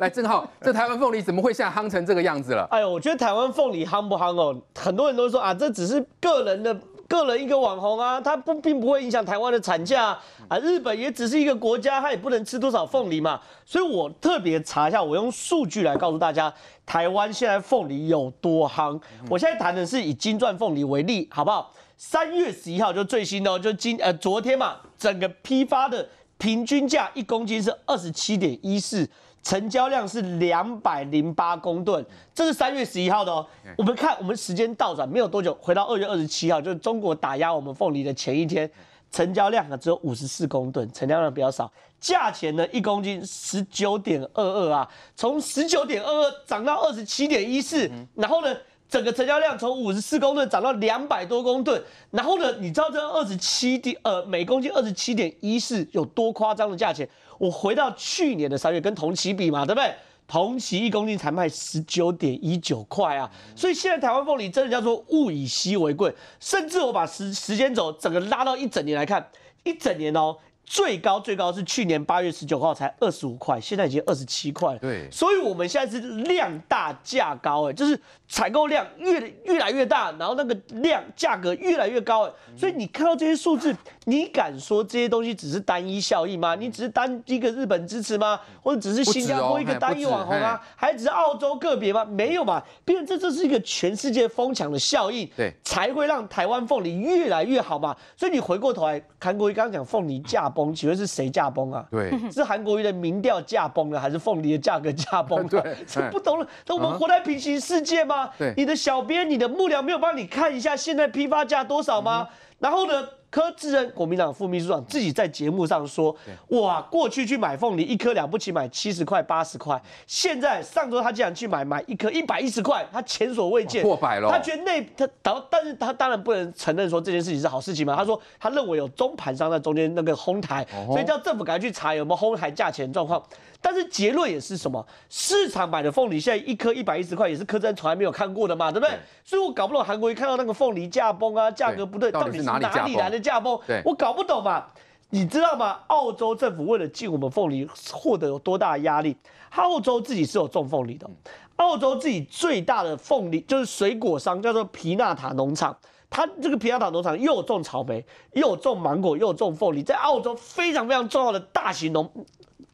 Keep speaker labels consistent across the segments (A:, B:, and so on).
A: 来，正浩，这台湾凤梨怎么会现在夯成这个样子了？哎呦，我觉得台湾凤梨夯不夯哦？很多人都说啊，这只是个人的个人一个网红啊，它不并不会影响台湾的产价啊。日本也只是一个国家，它也不能吃多少凤梨嘛。所以我特别查一下，我用数据来告诉大家，台湾现在凤梨有多夯。我现在谈的是以金钻凤梨为例，好不好？三月十一号就最新的哦，就今呃昨天嘛，整个批发的。平均价一公斤是二十七点一四，成交量是两百零八公吨，这是三月十一号的哦。我们看，我们时间倒转，没有多久，回到二月二十七号，就是中国打压我们凤梨的前一天，成交量啊只有五十四公吨，成交量比较少，价钱呢一公斤十九点二二啊，从十九点二二涨到二十七点一四，然后呢？整个成交量从五十四公吨涨到两百多公吨，然后呢，你知道这二十七点呃每公斤二十七点一四有多夸张的价钱？我回到去年的三月跟同期比嘛，对不对？同期一公斤才卖十九点一九块啊，所以现在台湾凤梨真的叫做物以稀为贵，甚至我把时时间轴整个拉到一整年来看，一整年哦。最高最高是去年八月十九号才二十五块，现在已经二十七块。对，所以我们现在是量大价高，哎，就是采购量越越来越大，然后那个量价格越来越高，哎，所以你看到这些数字，你敢说这些东西只是单一效益吗？你只是单一个日本支持吗？或者只是新加坡一个单一网红啊？还只是澳洲个别吗？没有嘛，变这这是一个全世界疯抢的效应，对，才会让台湾凤梨越来越好嘛。所以你回过头来看过，刚讲凤梨价。崩？请问是谁驾崩啊？对，是韩国瑜的民调驾崩了，还是凤梨的价格驾崩 了？这不懂了，那我们活在平行世界吗？对，你的小编、你的幕僚没有帮你看一下现在批发价多少吗？然后呢？柯志恩，国民党副秘书长自己在节目上说：“哇，过去去买凤梨，一颗了不起，买七十块、八十块。现在上周他竟然去买，买一颗一百一十块，他前所未见，破百了。他觉得那他，然后但是他当然不能承认说这件事情是好事情嘛。他说他认为有中盘商在中间那个哄抬，所以叫政府赶快去查有没有哄抬价钱状况。”但是结论也是什么？市场买的凤梨现在一颗一百一十块，也是柯震从来没有看过的嘛，对不对？所以我搞不懂韩国一看到那个凤梨价崩啊，价格不对，到底是哪里来的价崩？我搞不懂嘛。你知道吗？澳洲政府为了进我们凤梨，获得有多大的压力？澳洲自己是有种凤梨的，澳洲自己最大的凤梨就是水果商叫做皮纳塔农场，他这个皮纳塔农场又种草莓，又种芒果，又种凤梨，在澳洲非常非常重要的大型农。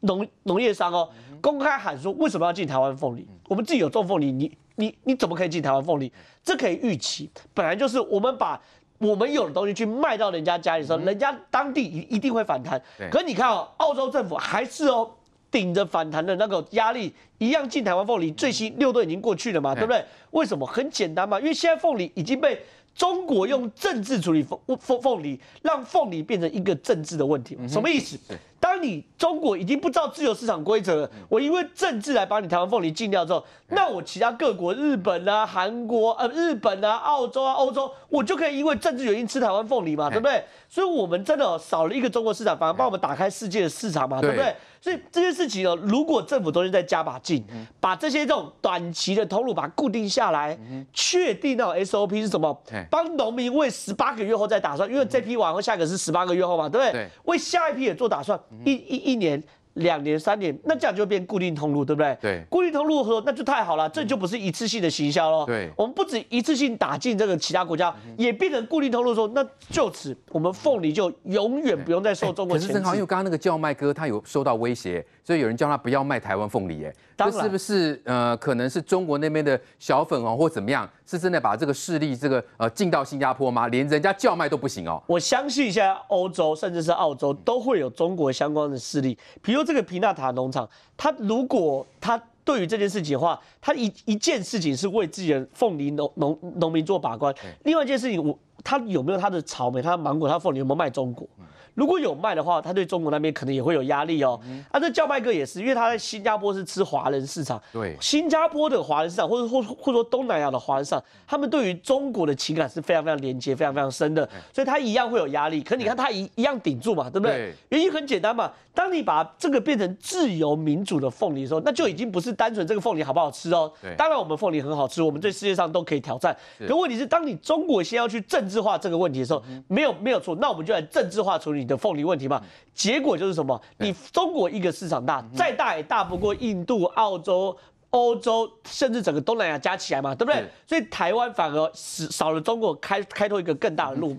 A: 农农业商哦，公开喊说为什么要进台湾凤梨？我们自己有种凤梨，你你你怎么可以进台湾凤梨？这可以预期，本来就是我们把我们有的东西去卖到人家家里时候，人家当地一一定会反弹。可你看哦，澳洲政府还是哦顶着反弹的那个压力，一样进台湾凤梨。最新六都已经过去了嘛，对不对？为什么？很简单嘛，因为现在凤梨已经被中国用政治处理凤凤凤梨，让凤梨变成一个政治的问题什么意思？当你中国已经不知道自由市场规则了，我因为政治来把你台湾凤梨禁掉之后，那我其他各国日本啊、韩国、呃日本啊、澳洲啊、欧洲，我就可以因为政治原因吃台湾凤梨嘛，对不对？所以，我们真的少了一个中国市场，反而帮我们打开世界的市场嘛，对不对？所以这些事情呢，如果政府中间再加把劲，把这些这种短期的投入把它固定下来，确定到 SOP 是什么，帮农民为十八个月后再打算，因为这批完后下一个是十八个月后嘛，对不对？为下一批也做打算。一一一年。两年三年，那这样就变固定通路，对不对？对。固定通路和那就太好了，这就不是一次性的行销喽。对。我们不止一次性打进这个其他国家，也变成固定通路，说那就此我们凤梨就永远不用再受中国。可是正好，因为刚刚那个叫卖哥他有受到威胁，所以有人叫他不要卖台湾凤梨。哎，这是不是呃，可能是中国那边的小粉哦，或怎么样？是真的把这个势力这个呃进到新加坡吗？连人家叫卖都不行哦。我相信现在欧洲甚至是澳洲都会有中国相关的势力，比如。这个皮纳塔农场，他如果他对于这件事情的话，他一一件事情是为自己的凤梨农农农民做把关，另外一件事情我。他有没有他的草莓，他的芒果，他凤梨有没有卖中国？如果有卖的话，他对中国那边可能也会有压力哦。啊，这叫卖哥也是，因为他在新加坡是吃华人市场，对新加坡的华人市场，或者或或说东南亚的华人市场，他们对于中国的情感是非常非常连接，非常非常深的，所以他一样会有压力。可你看他一一样顶住嘛，对不对？原因很简单嘛，当你把这个变成自由民主的凤梨的时候，那就已经不是单纯这个凤梨好不好吃哦。当然我们凤梨很好吃，我们对世界上都可以挑战。可问题是，当你中国先要去政治。政治化这个问题的时候，没有没有错，那我们就来政治化处理你的凤梨问题嘛。结果就是什么？你中国一个市场大，再大也大不过印度、澳洲、欧洲，甚至整个东南亚加起来嘛，对不对？所以台湾反而少少了中国开开拓一个更大的路。